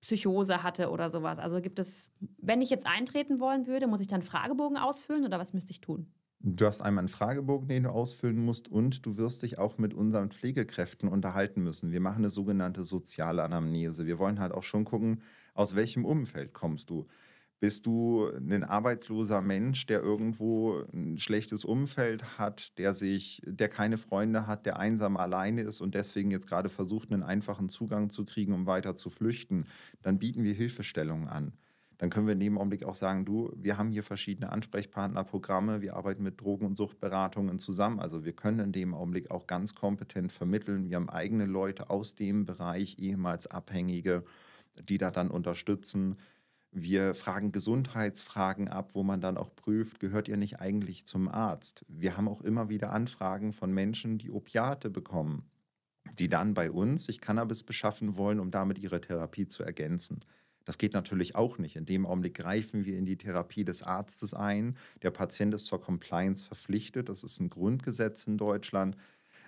Psychose hatte oder sowas. Also gibt es, wenn ich jetzt eintreten wollen würde, muss ich dann Fragebogen ausfüllen oder was müsste ich tun? Du hast einmal einen Fragebogen, den du ausfüllen musst, und du wirst dich auch mit unseren Pflegekräften unterhalten müssen. Wir machen eine sogenannte soziale Anamnese. Wir wollen halt auch schon gucken, aus welchem Umfeld kommst du. Bist du ein arbeitsloser Mensch, der irgendwo ein schlechtes Umfeld hat, der sich, der keine Freunde hat, der einsam alleine ist und deswegen jetzt gerade versucht, einen einfachen Zugang zu kriegen, um weiter zu flüchten? Dann bieten wir Hilfestellungen an dann können wir in dem Augenblick auch sagen, du, wir haben hier verschiedene Ansprechpartnerprogramme, wir arbeiten mit Drogen- und Suchtberatungen zusammen. Also wir können in dem Augenblick auch ganz kompetent vermitteln. Wir haben eigene Leute aus dem Bereich, ehemals Abhängige, die da dann unterstützen. Wir fragen Gesundheitsfragen ab, wo man dann auch prüft, gehört ihr nicht eigentlich zum Arzt? Wir haben auch immer wieder Anfragen von Menschen, die Opiate bekommen, die dann bei uns sich Cannabis beschaffen wollen, um damit ihre Therapie zu ergänzen. Das geht natürlich auch nicht. In dem Augenblick greifen wir in die Therapie des Arztes ein. Der Patient ist zur Compliance verpflichtet. Das ist ein Grundgesetz in Deutschland.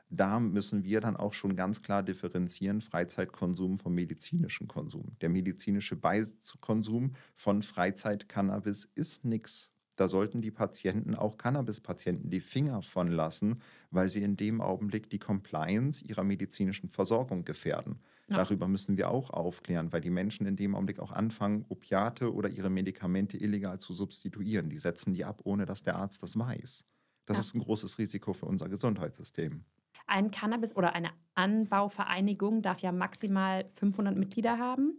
Da müssen wir dann auch schon ganz klar differenzieren Freizeitkonsum vom medizinischen Konsum. Der medizinische Beikonsum von Freizeitcannabis ist nichts da sollten die Patienten, auch Cannabis-Patienten, die Finger von lassen, weil sie in dem Augenblick die Compliance ihrer medizinischen Versorgung gefährden. Ja. Darüber müssen wir auch aufklären, weil die Menschen in dem Augenblick auch anfangen, Opiate oder ihre Medikamente illegal zu substituieren. Die setzen die ab, ohne dass der Arzt das weiß. Das ja. ist ein großes Risiko für unser Gesundheitssystem. Ein Cannabis oder eine Anbauvereinigung darf ja maximal 500 Mitglieder haben.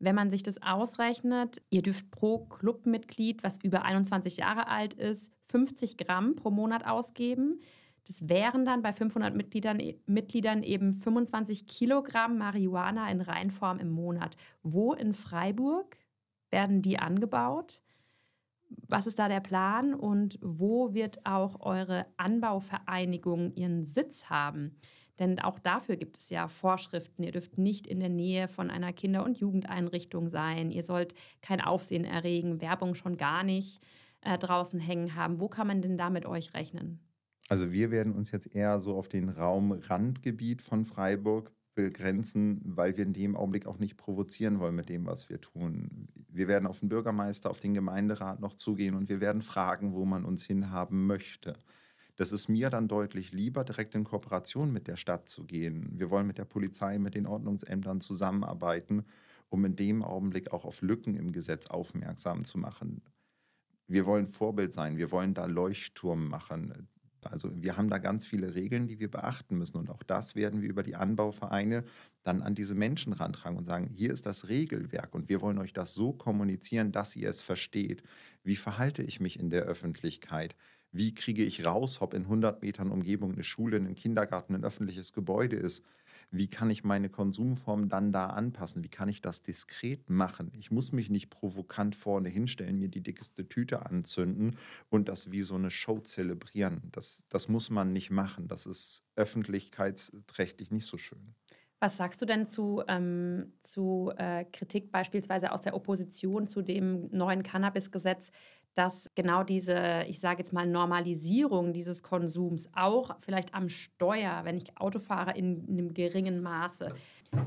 Wenn man sich das ausrechnet, ihr dürft pro Clubmitglied, was über 21 Jahre alt ist, 50 Gramm pro Monat ausgeben. Das wären dann bei 500 Mitgliedern, e-, Mitgliedern eben 25 Kilogramm Marihuana in Reinform im Monat. Wo in Freiburg werden die angebaut? Was ist da der Plan und wo wird auch eure Anbauvereinigung ihren Sitz haben? Denn auch dafür gibt es ja Vorschriften. Ihr dürft nicht in der Nähe von einer Kinder- und Jugendeinrichtung sein. Ihr sollt kein Aufsehen erregen, Werbung schon gar nicht äh, draußen hängen haben. Wo kann man denn da mit euch rechnen? Also wir werden uns jetzt eher so auf den Raum Randgebiet von Freiburg begrenzen, weil wir in dem Augenblick auch nicht provozieren wollen mit dem, was wir tun. Wir werden auf den Bürgermeister, auf den Gemeinderat noch zugehen und wir werden fragen, wo man uns hinhaben möchte. Das ist mir dann deutlich lieber, direkt in Kooperation mit der Stadt zu gehen. Wir wollen mit der Polizei, mit den Ordnungsämtern zusammenarbeiten, um in dem Augenblick auch auf Lücken im Gesetz aufmerksam zu machen. Wir wollen Vorbild sein, wir wollen da Leuchtturm machen. Also wir haben da ganz viele Regeln, die wir beachten müssen. Und auch das werden wir über die Anbauvereine dann an diese Menschen rantragen und sagen, hier ist das Regelwerk und wir wollen euch das so kommunizieren, dass ihr es versteht. Wie verhalte ich mich in der Öffentlichkeit? Wie kriege ich raus, ob in 100 Metern Umgebung eine Schule, ein Kindergarten, ein öffentliches Gebäude ist? wie kann ich meine Konsumform dann da anpassen? Wie kann ich das diskret machen? Ich muss mich nicht provokant vorne hinstellen, mir die dickste Tüte anzünden und das wie so eine Show zelebrieren. Das, das muss man nicht machen. Das ist öffentlichkeitsträchtig nicht so schön. Was sagst du denn zu, ähm, zu äh, Kritik beispielsweise aus der Opposition zu dem neuen Cannabis-Gesetz, dass genau diese, ich sage jetzt mal, Normalisierung dieses Konsums auch vielleicht am Steuer, wenn ich Auto fahre, in, in einem geringen Maße.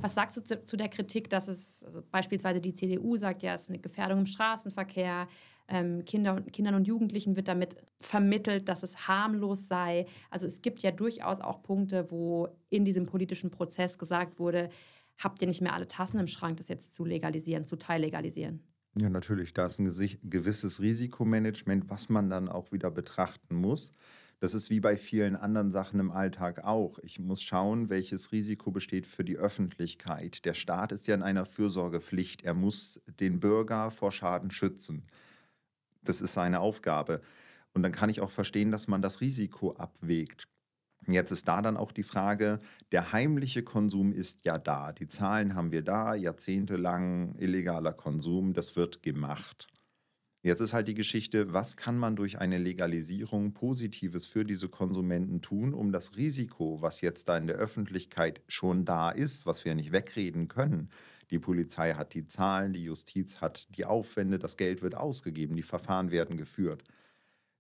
Was sagst du zu, zu der Kritik, dass es also beispielsweise die CDU sagt, ja, es ist eine Gefährdung im Straßenverkehr, ähm, Kinder Kindern und Jugendlichen wird damit vermittelt, dass es harmlos sei. Also es gibt ja durchaus auch Punkte, wo in diesem politischen Prozess gesagt wurde, habt ihr nicht mehr alle Tassen im Schrank, das jetzt zu legalisieren, zu teillegalisieren? Ja, natürlich, da ist ein gewisses Risikomanagement, was man dann auch wieder betrachten muss. Das ist wie bei vielen anderen Sachen im Alltag auch. Ich muss schauen, welches Risiko besteht für die Öffentlichkeit. Der Staat ist ja in einer Fürsorgepflicht. Er muss den Bürger vor Schaden schützen. Das ist seine Aufgabe. Und dann kann ich auch verstehen, dass man das Risiko abwägt. Jetzt ist da dann auch die Frage, der heimliche Konsum ist ja da. Die Zahlen haben wir da, jahrzehntelang illegaler Konsum, das wird gemacht. Jetzt ist halt die Geschichte, was kann man durch eine Legalisierung Positives für diese Konsumenten tun, um das Risiko, was jetzt da in der Öffentlichkeit schon da ist, was wir nicht wegreden können. Die Polizei hat die Zahlen, die Justiz hat die Aufwände, das Geld wird ausgegeben, die Verfahren werden geführt.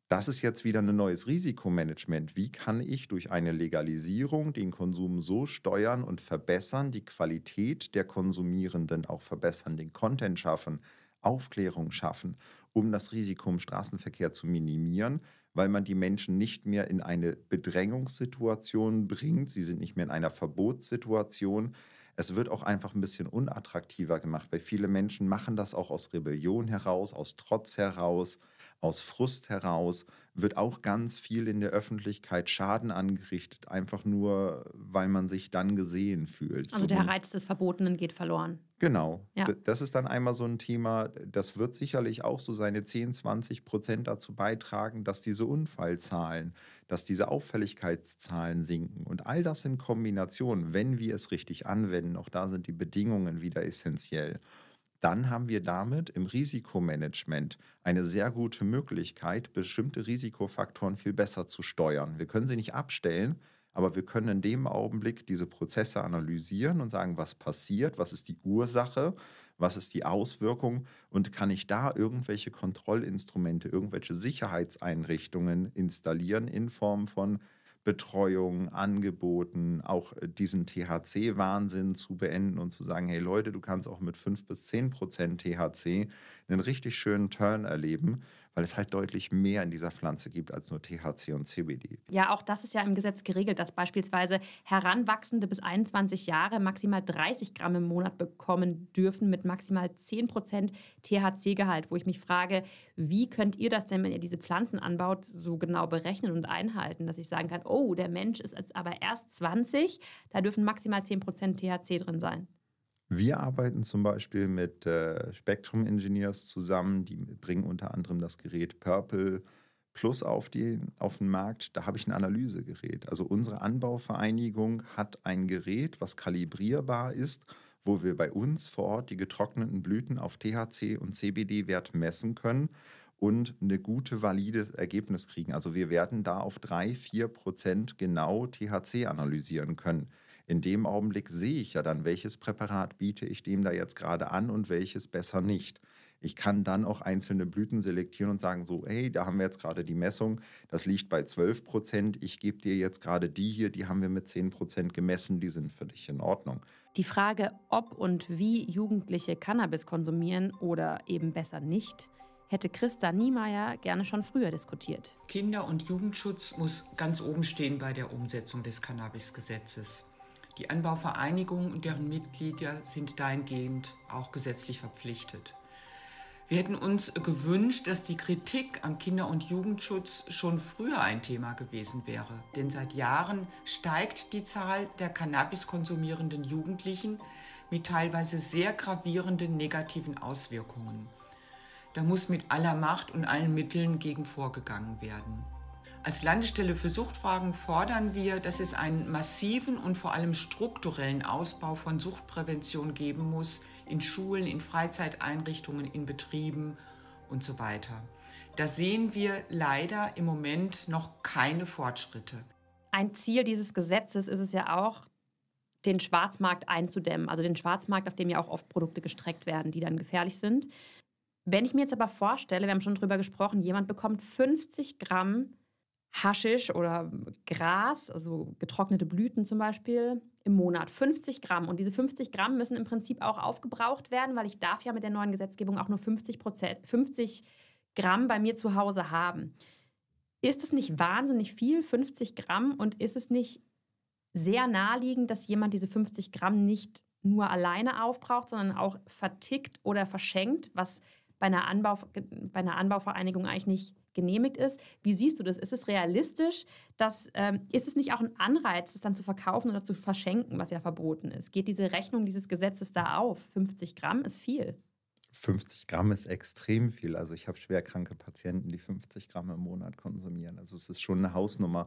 Das ist jetzt wieder ein neues Risikomanagement. Wie kann ich durch eine Legalisierung den Konsum so steuern und verbessern, die Qualität der Konsumierenden auch verbessern, den Content schaffen, Aufklärung schaffen, um das Risiko im Straßenverkehr zu minimieren, weil man die Menschen nicht mehr in eine Bedrängungssituation bringt, sie sind nicht mehr in einer Verbotssituation. Es wird auch einfach ein bisschen unattraktiver gemacht, weil viele Menschen machen das auch aus Rebellion heraus, aus Trotz heraus aus Frust heraus wird auch ganz viel in der Öffentlichkeit Schaden angerichtet, einfach nur, weil man sich dann gesehen fühlt. Also der Reiz des Verbotenen geht verloren. Genau. Ja. Das ist dann einmal so ein Thema, das wird sicherlich auch so seine 10, 20 Prozent dazu beitragen, dass diese Unfallzahlen, dass diese Auffälligkeitszahlen sinken. Und all das in Kombination, wenn wir es richtig anwenden, auch da sind die Bedingungen wieder essentiell dann haben wir damit im Risikomanagement eine sehr gute Möglichkeit, bestimmte Risikofaktoren viel besser zu steuern. Wir können sie nicht abstellen, aber wir können in dem Augenblick diese Prozesse analysieren und sagen, was passiert, was ist die Ursache, was ist die Auswirkung und kann ich da irgendwelche Kontrollinstrumente, irgendwelche Sicherheitseinrichtungen installieren in Form von Betreuung, Angeboten, auch äh, diesen THC-Wahnsinn zu beenden und zu sagen, hey Leute, du kannst auch mit 5 bis 10 Prozent THC einen richtig schönen Turn erleben weil es halt deutlich mehr in dieser Pflanze gibt als nur THC und CBD. Ja, auch das ist ja im Gesetz geregelt, dass beispielsweise Heranwachsende bis 21 Jahre maximal 30 Gramm im Monat bekommen dürfen mit maximal 10 Prozent THC-Gehalt, wo ich mich frage, wie könnt ihr das denn, wenn ihr diese Pflanzen anbaut, so genau berechnen und einhalten, dass ich sagen kann, oh, der Mensch ist jetzt aber erst 20, da dürfen maximal 10 Prozent THC drin sein. Wir arbeiten zum Beispiel mit äh, Spectrum Engineers zusammen, die bringen unter anderem das Gerät Purple Plus auf, die, auf den Markt. Da habe ich ein Analysegerät. Also unsere Anbauvereinigung hat ein Gerät, was kalibrierbar ist, wo wir bei uns vor Ort die getrockneten Blüten auf THC und CBD-Wert messen können und eine gute, valides Ergebnis kriegen. Also wir werden da auf drei, vier Prozent genau THC analysieren können in dem Augenblick sehe ich ja dann, welches Präparat biete ich dem da jetzt gerade an und welches besser nicht. Ich kann dann auch einzelne Blüten selektieren und sagen, so, hey, da haben wir jetzt gerade die Messung, das liegt bei 12 Prozent, ich gebe dir jetzt gerade die hier, die haben wir mit 10 Prozent gemessen, die sind für dich in Ordnung. Die Frage, ob und wie Jugendliche Cannabis konsumieren oder eben besser nicht, hätte Christa Niemeyer gerne schon früher diskutiert. Kinder- und Jugendschutz muss ganz oben stehen bei der Umsetzung des Cannabisgesetzes. Die Anbauvereinigungen und deren Mitglieder sind dahingehend auch gesetzlich verpflichtet. Wir hätten uns gewünscht, dass die Kritik am Kinder- und Jugendschutz schon früher ein Thema gewesen wäre. Denn seit Jahren steigt die Zahl der Cannabis konsumierenden Jugendlichen mit teilweise sehr gravierenden negativen Auswirkungen. Da muss mit aller Macht und allen Mitteln gegen vorgegangen werden. Als Landesstelle für Suchtfragen fordern wir, dass es einen massiven und vor allem strukturellen Ausbau von Suchtprävention geben muss in Schulen, in Freizeiteinrichtungen, in Betrieben und so weiter. Da sehen wir leider im Moment noch keine Fortschritte. Ein Ziel dieses Gesetzes ist es ja auch, den Schwarzmarkt einzudämmen, also den Schwarzmarkt, auf dem ja auch oft Produkte gestreckt werden, die dann gefährlich sind. Wenn ich mir jetzt aber vorstelle, wir haben schon darüber gesprochen, jemand bekommt 50 Gramm Haschisch oder Gras, also getrocknete Blüten zum Beispiel, im Monat. 50 Gramm. Und diese 50 Gramm müssen im Prinzip auch aufgebraucht werden, weil ich darf ja mit der neuen Gesetzgebung auch nur 50, 50 Gramm bei mir zu Hause haben. Ist es nicht wahnsinnig viel, 50 Gramm? Und ist es nicht sehr naheliegend, dass jemand diese 50 Gramm nicht nur alleine aufbraucht, sondern auch vertickt oder verschenkt, was bei einer, Anbau, bei einer Anbauvereinigung eigentlich nicht genehmigt ist. Wie siehst du das? Ist es realistisch? Dass, ähm, ist es nicht auch ein Anreiz, das dann zu verkaufen oder zu verschenken, was ja verboten ist? Geht diese Rechnung dieses Gesetzes da auf? 50 Gramm ist viel. 50 Gramm ist extrem viel. Also ich habe schwerkranke Patienten, die 50 Gramm im Monat konsumieren. Also es ist schon eine Hausnummer.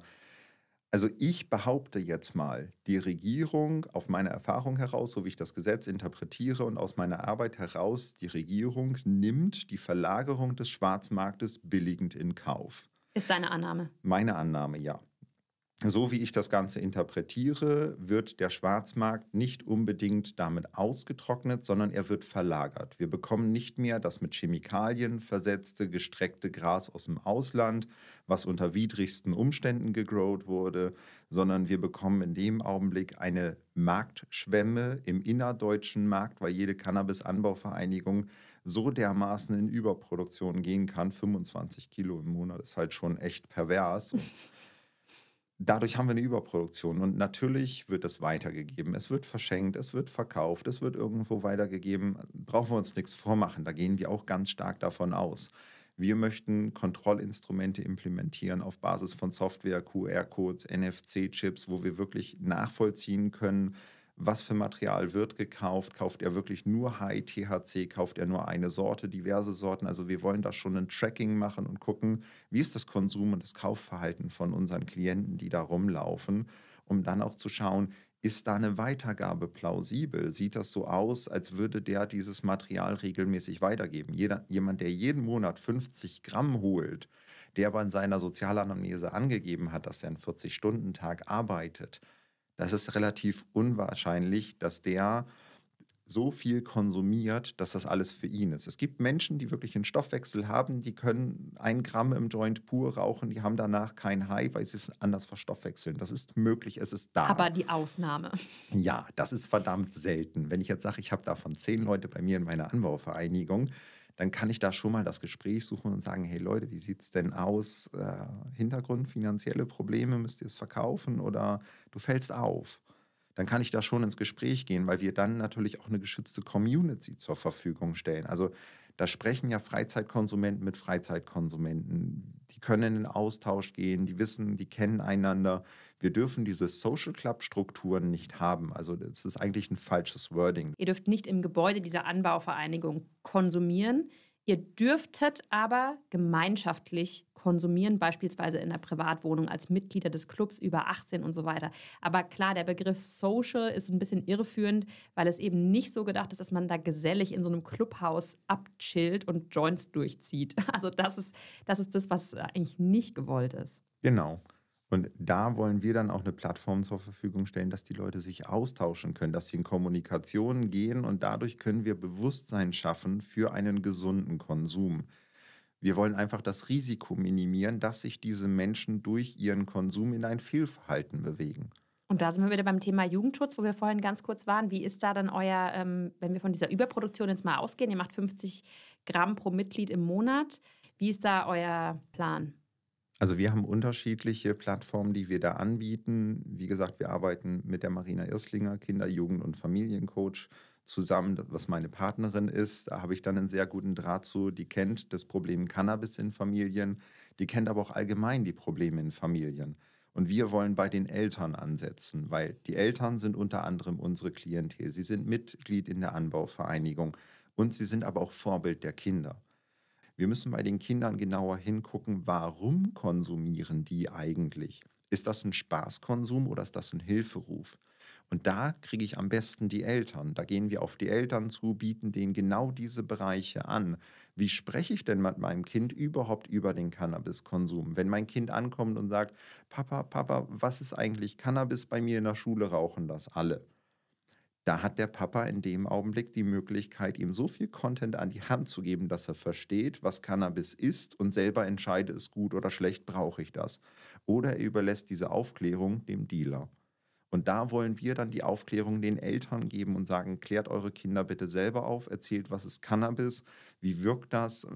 Also ich behaupte jetzt mal, die Regierung auf meine Erfahrung heraus, so wie ich das Gesetz interpretiere und aus meiner Arbeit heraus, die Regierung nimmt die Verlagerung des Schwarzmarktes billigend in Kauf. Ist deine Annahme? Meine Annahme, ja so wie ich das Ganze interpretiere, wird der Schwarzmarkt nicht unbedingt damit ausgetrocknet, sondern er wird verlagert. Wir bekommen nicht mehr das mit Chemikalien versetzte, gestreckte Gras aus dem Ausland, was unter widrigsten Umständen gegrowt wurde, sondern wir bekommen in dem Augenblick eine Marktschwemme im innerdeutschen Markt, weil jede Cannabis-Anbauvereinigung so dermaßen in Überproduktion gehen kann. 25 Kilo im Monat ist halt schon echt pervers. dadurch haben wir eine Überproduktion. Und natürlich wird das weitergegeben. Es wird verschenkt, es wird verkauft, es wird irgendwo weitergegeben. Brauchen wir uns nichts vormachen. Da gehen wir auch ganz stark davon aus. Wir möchten Kontrollinstrumente implementieren auf Basis von Software, QR-Codes, NFC-Chips, wo wir wirklich nachvollziehen können, was für Material wird gekauft, kauft er wirklich nur High-THC, kauft er nur eine Sorte, diverse Sorten. Also wir wollen da schon ein Tracking machen und gucken, wie ist das Konsum und das Kaufverhalten von unseren Klienten, die da rumlaufen, um dann auch zu schauen, ist da eine Weitergabe plausibel? Sieht das so aus, als würde der dieses Material regelmäßig weitergeben? Jeder, jemand, der jeden Monat 50 Gramm holt, der aber in seiner Sozialanamnese angegeben hat, dass er einen 40-Stunden-Tag arbeitet, das ist relativ unwahrscheinlich, dass der so viel konsumiert, dass das alles für ihn ist. Es gibt Menschen, die wirklich einen Stoffwechsel haben, die können ein Gramm im Joint pur rauchen, die haben danach kein High, weil sie es anders verstoffwechseln. Das ist möglich, es ist da. Aber die Ausnahme. Ja, das ist verdammt selten. Wenn ich jetzt sage, ich habe davon zehn Leute bei mir in meiner Anbauvereinigung, dann kann ich da schon mal das Gespräch suchen und sagen, hey Leute, wie sieht es denn aus? Äh, Hintergrund, finanzielle Probleme, müsst ihr es verkaufen oder du fällst auf? Dann kann ich da schon ins Gespräch gehen, weil wir dann natürlich auch eine geschützte Community zur Verfügung stellen. Also da sprechen ja Freizeitkonsumenten mit Freizeitkonsumenten. Die können in den Austausch gehen, die wissen, die kennen einander. Wir dürfen diese Social Club Strukturen nicht haben. Also das ist eigentlich ein falsches Wording. Ihr dürft nicht im Gebäude dieser Anbauvereinigung konsumieren. Ihr dürftet aber gemeinschaftlich konsumieren, beispielsweise in der Privatwohnung als Mitglieder des Clubs über 18 und so weiter. Aber klar, der Begriff Social ist ein bisschen irreführend, weil es eben nicht so gedacht ist, dass man da gesellig in so einem Clubhaus abchillt und Joints durchzieht. Also das ist das, ist das was eigentlich nicht gewollt ist. Genau. Und da wollen wir dann auch eine Plattform zur Verfügung stellen, dass die Leute sich austauschen können, dass sie in Kommunikation gehen und dadurch können wir Bewusstsein schaffen für einen gesunden Konsum. Wir wollen einfach das Risiko minimieren, dass sich diese Menschen durch ihren Konsum in ein Fehlverhalten bewegen. Und da sind wir wieder beim Thema Jugendschutz, wo wir vorhin ganz kurz waren. Wie ist da dann euer, ähm, wenn wir von dieser Überproduktion jetzt mal ausgehen, ihr macht 50 Gramm pro Mitglied im Monat, wie ist da euer Plan? Also wir haben unterschiedliche Plattformen, die wir da anbieten. Wie gesagt, wir arbeiten mit der Marina Irslinger, Kinder-, Jugend- und Familiencoach zusammen, was meine Partnerin ist. Da habe ich dann einen sehr guten Draht zu. Die kennt das Problem Cannabis in Familien, die kennt aber auch allgemein die Probleme in Familien. Und wir wollen bei den Eltern ansetzen, weil die Eltern sind unter anderem unsere Klientel. Sie sind Mitglied in der Anbauvereinigung und sie sind aber auch Vorbild der Kinder. Wir müssen bei den Kindern genauer hingucken, warum konsumieren die eigentlich? Ist das ein Spaßkonsum oder ist das ein Hilferuf? Und da kriege ich am besten die Eltern. Da gehen wir auf die Eltern zu, bieten denen genau diese Bereiche an. Wie spreche ich denn mit meinem Kind überhaupt über den Cannabiskonsum? Wenn mein Kind ankommt und sagt, Papa, Papa, was ist eigentlich Cannabis? Bei mir in der Schule rauchen das alle da hat der Papa in dem Augenblick die Möglichkeit, ihm so viel Content an die Hand zu geben, dass er versteht, was Cannabis ist und selber entscheidet, ist gut oder schlecht, brauche ich das. Oder er überlässt diese Aufklärung dem Dealer. Und da wollen wir dann die Aufklärung den Eltern geben und sagen, klärt eure Kinder bitte selber auf, erzählt, was ist Cannabis, wie wirkt das.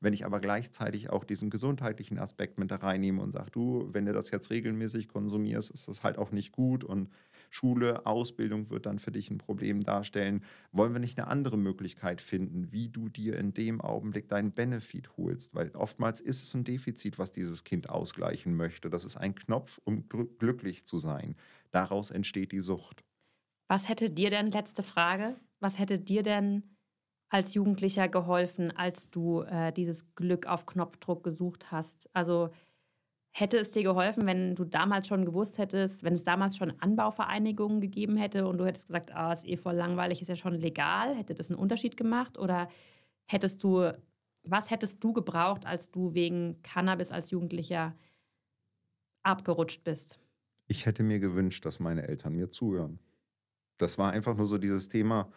Wenn ich aber gleichzeitig auch diesen gesundheitlichen Aspekt mit da reinnehme und sage, du, wenn du das jetzt regelmäßig konsumierst, ist das halt auch nicht gut und Schule, Ausbildung wird dann für dich ein Problem darstellen. Wollen wir nicht eine andere Möglichkeit finden, wie du dir in dem Augenblick deinen Benefit holst? Weil oftmals ist es ein Defizit, was dieses Kind ausgleichen möchte. Das ist ein Knopf, um glücklich zu sein. Daraus entsteht die Sucht. Was hätte dir denn, letzte Frage, was hätte dir denn als Jugendlicher geholfen, als du äh, dieses Glück auf Knopfdruck gesucht hast? Also Hätte es dir geholfen, wenn du damals schon gewusst hättest, wenn es damals schon Anbauvereinigungen gegeben hätte und du hättest gesagt, ah, ist eh voll langweilig, ist ja schon legal, hätte das einen Unterschied gemacht? Oder hättest du, was hättest du gebraucht, als du wegen Cannabis als Jugendlicher abgerutscht bist? Ich hätte mir gewünscht, dass meine Eltern mir zuhören. Das war einfach nur so dieses Thema,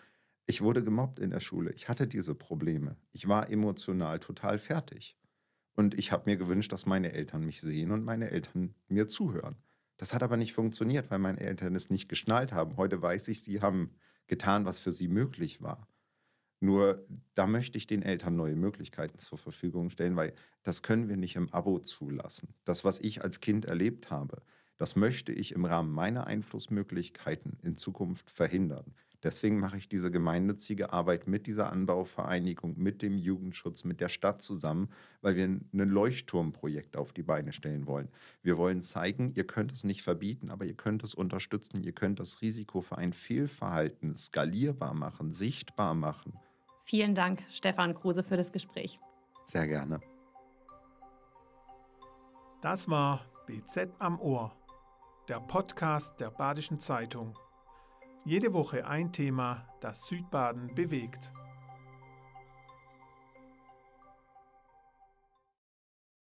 ich wurde gemobbt in der Schule, ich hatte diese Probleme, ich war emotional total fertig. Und ich habe mir gewünscht, dass meine Eltern mich sehen und meine Eltern mir zuhören. Das hat aber nicht funktioniert, weil meine Eltern es nicht geschnallt haben. Heute weiß ich, sie haben getan, was für sie möglich war. Nur da möchte ich den Eltern neue Möglichkeiten zur Verfügung stellen, weil das können wir nicht im Abo zulassen. Das, was ich als Kind erlebt habe, das möchte ich im Rahmen meiner Einflussmöglichkeiten in Zukunft verhindern. Deswegen mache ich diese gemeinnützige Arbeit mit dieser Anbauvereinigung, mit dem Jugendschutz, mit der Stadt zusammen, weil wir ein Leuchtturmprojekt auf die Beine stellen wollen. Wir wollen zeigen, ihr könnt es nicht verbieten, aber ihr könnt es unterstützen, ihr könnt das Risiko für ein Fehlverhalten skalierbar machen, sichtbar machen. Vielen Dank, Stefan Kruse, für das Gespräch. Sehr gerne. Das war BZ am Ohr, der Podcast der Badischen Zeitung. Jede Woche ein Thema, das Südbaden bewegt.